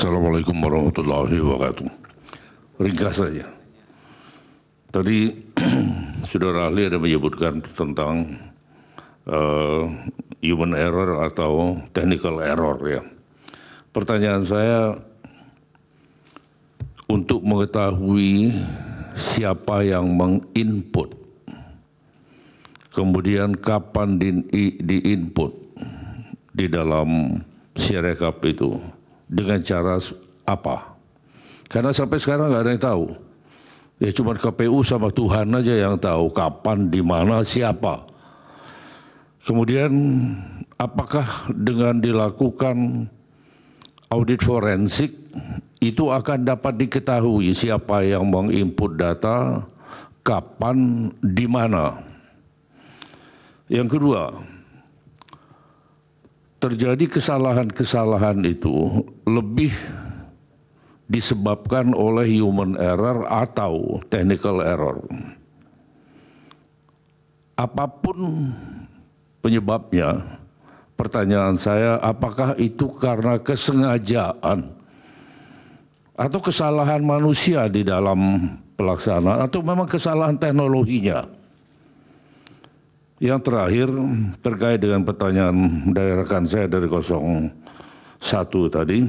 Assalamualaikum warahmatullahi wabarakatuh. Ringkas saja. Tadi saudara ahli ada menyebutkan tentang uh, human error atau technical error ya. Pertanyaan saya untuk mengetahui siapa yang menginput, kemudian kapan di, di input di dalam sirekap itu dengan cara apa? Karena sampai sekarang nggak ada yang tahu. Ya cuma KPU sama Tuhan aja yang tahu kapan, di mana, siapa. Kemudian apakah dengan dilakukan audit forensik itu akan dapat diketahui siapa yang menginput data, kapan, di mana. Yang kedua, terjadi kesalahan-kesalahan itu lebih disebabkan oleh human error atau technical error. Apapun penyebabnya, pertanyaan saya apakah itu karena kesengajaan atau kesalahan manusia di dalam pelaksanaan atau memang kesalahan teknologinya? yang terakhir terkait dengan pertanyaan dari rekan saya dari 01 tadi,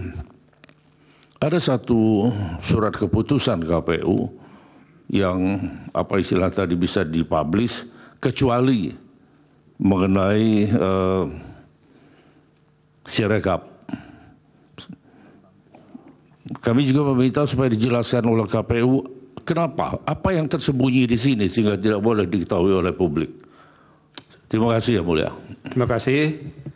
ada satu surat keputusan KPU yang apa istilah tadi bisa dipublish kecuali mengenai eh, sirekap. Kami juga meminta supaya dijelaskan oleh KPU kenapa, apa yang tersembunyi di sini sehingga tidak boleh diketahui oleh publik. terima kasih yang mulia terima kasih